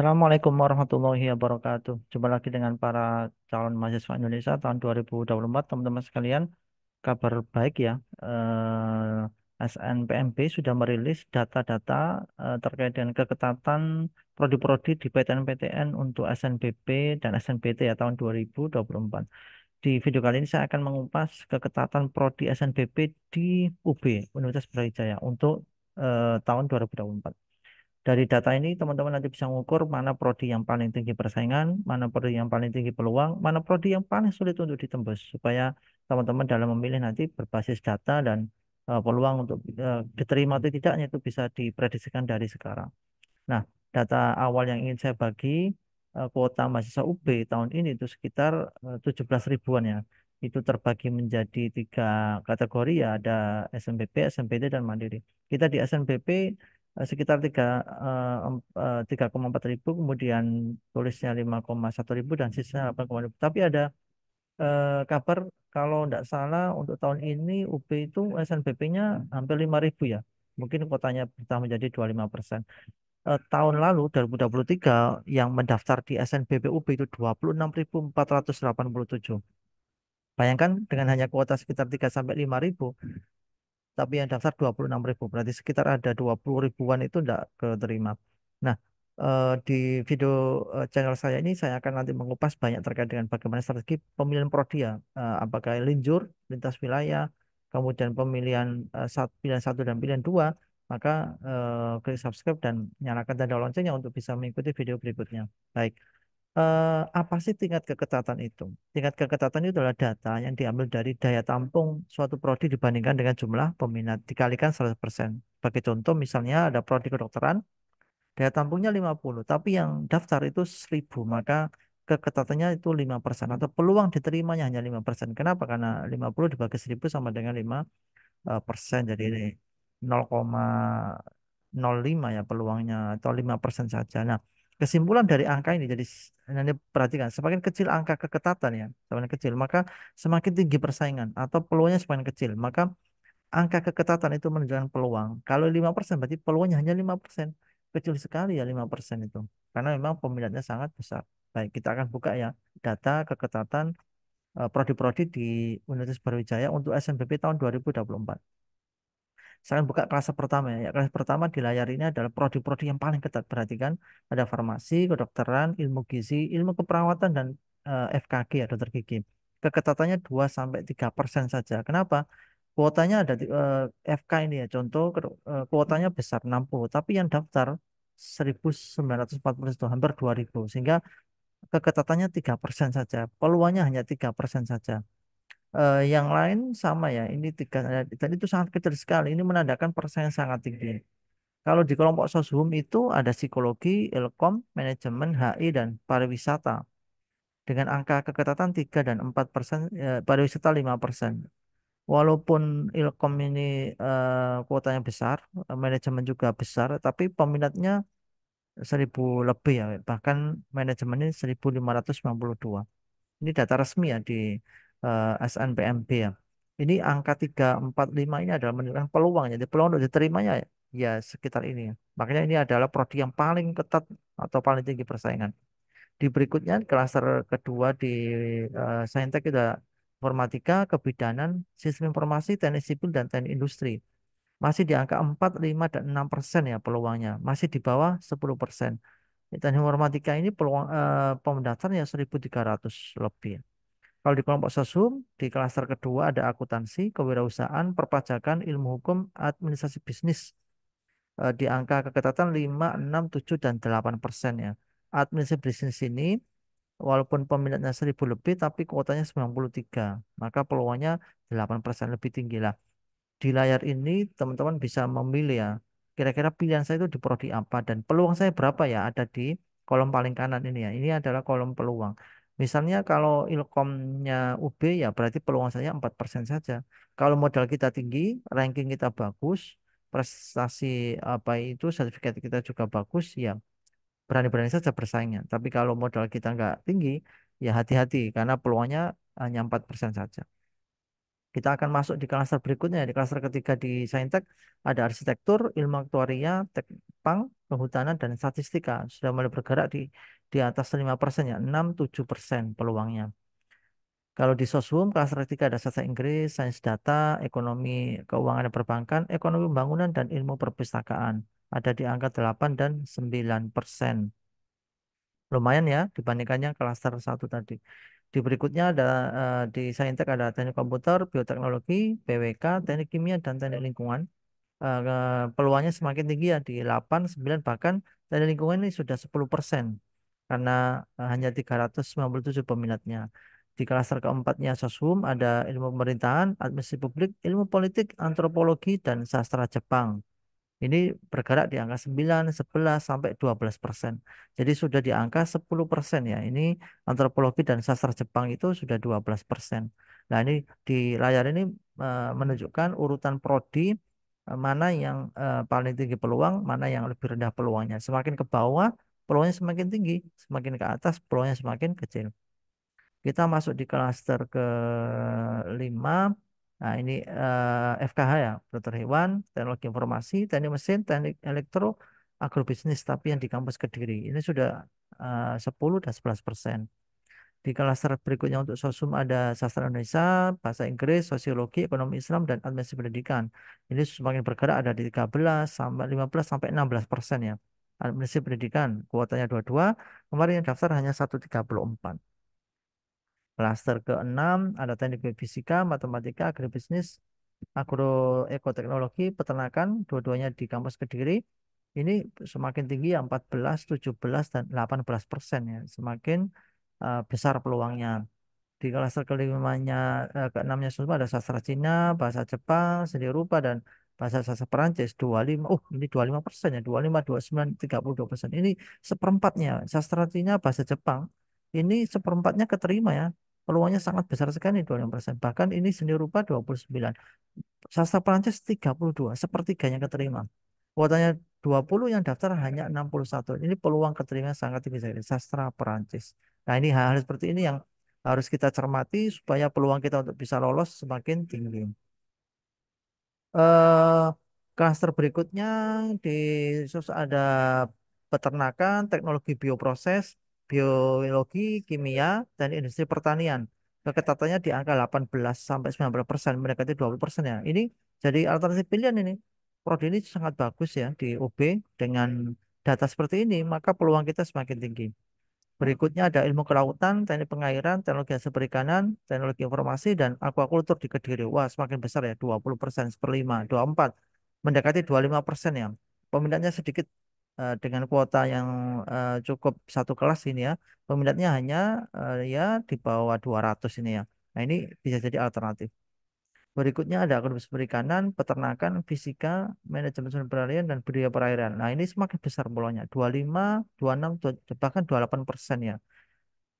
Assalamualaikum warahmatullahi wabarakatuh. Jumpa lagi dengan para calon mahasiswa Indonesia tahun 2024. Teman-teman sekalian, kabar baik ya. Eh, SNPMB sudah merilis data-data eh, terkait dengan keketatan prodi-prodi di PTN-PTN untuk SNBP dan SNBT ya tahun 2024. Di video kali ini saya akan mengupas keketatan prodi SNBP di UB, Universitas Brawijaya untuk eh, tahun 2024. Dari data ini teman-teman nanti bisa mengukur mana prodi yang paling tinggi persaingan, mana prodi yang paling tinggi peluang, mana prodi yang paling sulit untuk ditembus supaya teman-teman dalam memilih nanti berbasis data dan uh, peluang untuk uh, diterima atau tidaknya itu bisa diprediksikan dari sekarang. Nah, data awal yang ingin saya bagi uh, kuota mahasiswa UB tahun ini itu sekitar uh, 17 ribuan ya itu terbagi menjadi tiga kategori ya ada SMBP, SMPT dan Mandiri. Kita di SMBP Eh, sekitar 3 3,4 eh, eh, ribu kemudian tulisnya 5,1 ribu dan sisa 8,1 ribu tapi ada eh, kabar kalau tidak salah untuk tahun ini UB itu SNBP-nya hampir 5 ribu ya mungkin kuotanya bertambah menjadi 25 persen eh, tahun lalu 2023 yang mendaftar di SNBP UB itu 26.487 Bayangkan dengan hanya kuota sekitar 3 sampai 5 ribu, tapi yang daftar 26 ribu berarti sekitar ada 20 ribuan itu tidak keterima nah eh, di video eh, channel saya ini saya akan nanti mengupas banyak terkait dengan bagaimana strategi pemilihan prodia ya. eh, apakah linjur lintas wilayah kemudian pemilihan pilihan satu dan pilihan dua maka klik subscribe dan nyalakan tanda loncengnya untuk bisa mengikuti video berikutnya baik eh, apa sih tingkat keketatan itu? Tingkat keketatan itu adalah data yang diambil dari daya tampung suatu prodi dibandingkan dengan jumlah peminat dikalikan 100%. Sebagai contoh misalnya ada prodi kedokteran daya tampungnya 50, tapi yang daftar itu 1000, maka keketatannya itu 5% atau peluang diterimanya hanya 5%. Kenapa? Karena 50 dibagi 1000 sama dengan 5 eh, persen. Jadi 0,05 ya peluangnya atau 5 persen saja. Nah, kesimpulan dari angka ini jadi nanti perhatikan semakin kecil angka keketatan ya semakin kecil maka semakin tinggi persaingan atau peluangnya semakin kecil maka angka keketatan itu menunjukkan peluang kalau lima persen berarti peluangnya hanya lima persen kecil sekali ya lima persen itu karena memang peminatnya sangat besar baik kita akan buka ya data keketatan eh, prodi-prodi di Universitas Brawijaya untuk SNBP tahun 2024 saya akan buka kelas pertama ya. ya kelas pertama di layar ini adalah prodi-prodi yang paling ketat. Perhatikan ada farmasi, kedokteran, ilmu gizi, ilmu keperawatan dan uh, eh, FKG ya dokter gigi. Keketatannya 2 sampai persen saja. Kenapa? Kuotanya ada di, uh, eh, FK ini ya. Contoh eh, kuotanya besar 60, tapi yang daftar 1940 itu hampir 2000 sehingga keketatannya 3% saja. Peluangnya hanya 3% saja uh, yang lain sama ya. Ini tiga eh, dan itu sangat kecil sekali. Ini menandakan persen yang sangat tinggi. Kalau di kelompok soshum itu ada psikologi, ilkom, manajemen, HI dan pariwisata. Dengan angka keketatan 3 dan 4 persen, eh, pariwisata lima persen. Walaupun ilkom ini eh, kuotanya besar, manajemen juga besar, tapi peminatnya seribu lebih ya, bahkan manajemen puluh dua Ini data resmi ya di uh, eh, SNPMB ya. Ini angka 3, 4, 5 ini adalah menunjukkan peluang. Ya. Jadi peluang untuk diterimanya ya, ya sekitar ini. Ya. Makanya ini adalah prodi yang paling ketat atau paling tinggi persaingan. Di berikutnya klaster kedua di uh, Saintek itu informatika, kebidanan, sistem informasi, teknik sipil, dan teknik industri. Masih di angka 4, 5, dan 6 persen ya peluangnya. Masih di bawah 10 persen. Teknik informatika ini peluang eh, tiga 1.300 lebih. Kalau di kelompok sosum, di klaster kedua ada akuntansi, kewirausahaan, perpajakan, ilmu hukum, administrasi bisnis. Eh, di angka keketatan 5, 6, 7, dan 8 persen ya. Administrasi bisnis ini walaupun peminatnya 1000 lebih tapi kuotanya 93. Maka peluangnya 8 persen lebih tinggi lah. Di layar ini teman-teman bisa memilih ya. Kira-kira pilihan saya itu di prodi apa dan peluang saya berapa ya ada di kolom paling kanan ini ya. Ini adalah kolom peluang. Misalnya kalau ilkomnya UB ya berarti peluang saya 4% saja. Kalau modal kita tinggi, ranking kita bagus, prestasi apa itu sertifikat kita juga bagus ya berani-berani saja bersaingnya. Tapi kalau modal kita nggak tinggi ya hati-hati karena peluangnya hanya 4% saja. Kita akan masuk di klaster berikutnya. Ya. Di klaster ketiga di Saintek ada arsitektur, ilmu aktuaria, teknik pang, kehutanan, dan statistika. Sudah mulai bergerak di di atas 5% ya, 6-7% peluangnya. Kalau di Soshum, kelas retika ada sastra Inggris, sains data, ekonomi keuangan dan perbankan, ekonomi pembangunan, dan ilmu perpustakaan. Ada di angka 8 dan 9 persen. Lumayan ya dibandingkannya klaster satu tadi. Di berikutnya ada uh, di Saintek ada teknik komputer, bioteknologi, PWK, teknik kimia, dan teknik lingkungan. Eh, eh, peluangnya semakin tinggi ya di 8, 9, bahkan teknik lingkungan ini sudah 10 persen karena eh, hanya tujuh peminatnya. Di klaster keempatnya Soshum ada ilmu pemerintahan, administrasi publik, ilmu politik, antropologi, dan sastra Jepang. Ini bergerak di angka 9, 11, sampai 12 persen. Jadi sudah di angka 10 persen ya. Ini antropologi dan sastra Jepang itu sudah 12 persen. Nah ini di layar ini eh, menunjukkan urutan prodi eh, mana yang paling tinggi peluang, mana yang lebih rendah peluangnya. Semakin ke bawah, peluangnya semakin tinggi, semakin ke atas peluangnya semakin kecil. Kita masuk di klaster ke 5. Nah, ini uh, eh, FKH ya, dokter hewan, teknologi informasi, teknik mesin, teknik elektro, agrobisnis, tapi yang di kampus Kediri. Ini sudah eh, uh, 10 dan 11 persen. Di klaster berikutnya untuk sosum ada sastra Indonesia, bahasa Inggris, sosiologi, ekonomi Islam, dan administrasi pendidikan. Ini semakin bergerak ada di 13 sampai 15 sampai 16 persen ya administrasi pendidikan kuotanya 22, kemarin yang daftar hanya 134. Klaster ke-6 ada teknik fisika, matematika, agribisnis, agroekoteknologi, peternakan, dua-duanya di kampus Kediri. Ini semakin tinggi ya 14, 17, dan 18 persen ya. Semakin uh, besar peluangnya. Di klaster ke-5-nya, uh, eh, keenamnya semua ada sastra Cina, bahasa Jepang, seni rupa, dan pasar saham Perancis 25 oh ini 25 persen ya 25 29 32 persen ini seperempatnya sastratinya bahasa Jepang ini seperempatnya keterima ya peluangnya sangat besar sekali 25 persen bahkan ini seni rupa 29 sastra Perancis 32 sepertiganya keterima kuotanya 20 yang daftar hanya 61 ini peluang keterima sangat tinggi sekali sastra Perancis nah ini hal-hal seperti ini yang harus kita cermati supaya peluang kita untuk bisa lolos semakin tinggi eh Cluster berikutnya di sus ada peternakan, teknologi bioproses, biologi, kimia, dan industri pertanian. Keketatannya di angka 18 sampai 19 persen, mendekati 20 persen ya. Ini jadi alternatif pilihan ini. Prodi ini sangat bagus ya di UB dengan data seperti ini, maka peluang kita semakin tinggi. Berikutnya ada ilmu kelautan, teknik pengairan, teknologi hasil perikanan, teknologi informasi, dan aquakultur di Kediri. Wah, semakin besar ya, 20 persen, dua 24, mendekati 25 persen ya. Peminatnya sedikit eh, dengan kuota yang eh, cukup satu kelas ini ya. Peminatnya hanya eh, ya di bawah 200 ini ya. Nah, ini bisa jadi alternatif. Berikutnya ada akademis perikanan, peternakan, fisika, manajemen sumber daya dan budaya perairan. Nah, ini semakin besar polanya. 25, 26, bahkan 28 persen ya.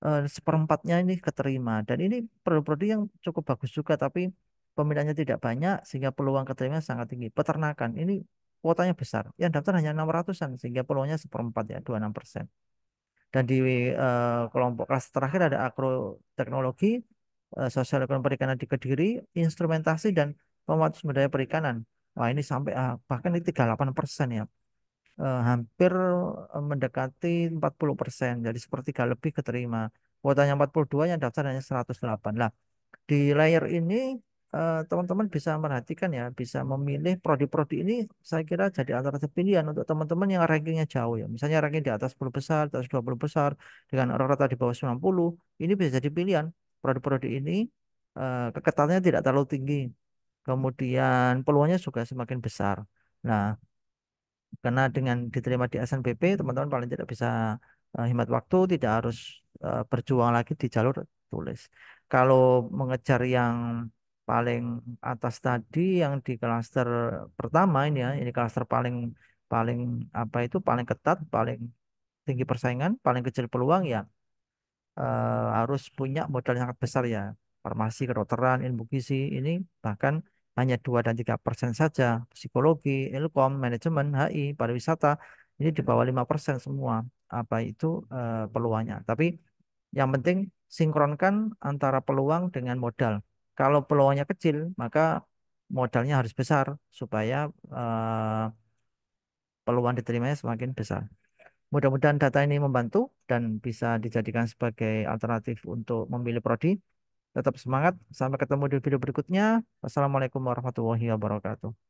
E, seperempatnya ini keterima. Dan ini produk-produk yang cukup bagus juga, tapi peminatnya tidak banyak, sehingga peluang keterima sangat tinggi. Peternakan, ini kuotanya besar. Yang daftar hanya 600-an, sehingga peluangnya seperempat ya, 26 persen. Dan di e, kelompok kelas terakhir ada agroteknologi, Eh, sosial ekonomi perikanan di Kediri, instrumentasi dan pemanfaat sumber daya perikanan. Wah ini sampai ah, bahkan ini 38 persen ya, eh, hampir eh, mendekati 40 persen, jadi sepertiga lebih keterima. Kuotanya 42 yang daftar hanya 108. Nah di layer ini teman-teman bisa merhatikan ya, bisa memilih prodi-prodi ini saya kira jadi alternatif pilihan untuk teman-teman yang rankingnya jauh ya. Misalnya ranking di atas 10 besar, atas 20 besar, dengan rata-rata di bawah 90, ini bisa jadi pilihan produk-produk ini eh, keketatannya tidak terlalu tinggi. Kemudian peluangnya juga semakin besar. Nah, karena dengan diterima di SNBP, teman-teman paling tidak bisa eh, hemat waktu, tidak harus eh, berjuang lagi di jalur tulis. Kalau mengejar yang paling atas tadi yang di klaster pertama ini ya, ini klaster paling paling apa itu paling ketat, paling tinggi persaingan, paling kecil peluang ya uh, harus punya modal yang besar ya. Farmasi, kedokteran, ilmu gizi ini bahkan hanya dua dan tiga persen saja. Psikologi, ilkom, manajemen, HI, pariwisata ini di bawah lima persen semua. Apa itu uh, peluangnya. Tapi yang penting sinkronkan antara peluang dengan modal. Kalau peluangnya kecil, maka modalnya harus besar supaya uh, peluang diterimanya semakin besar. Mudah-mudahan data ini membantu dan bisa dijadikan sebagai alternatif untuk memilih prodi. Tetap semangat, sampai ketemu di video berikutnya. Wassalamualaikum warahmatullahi wabarakatuh.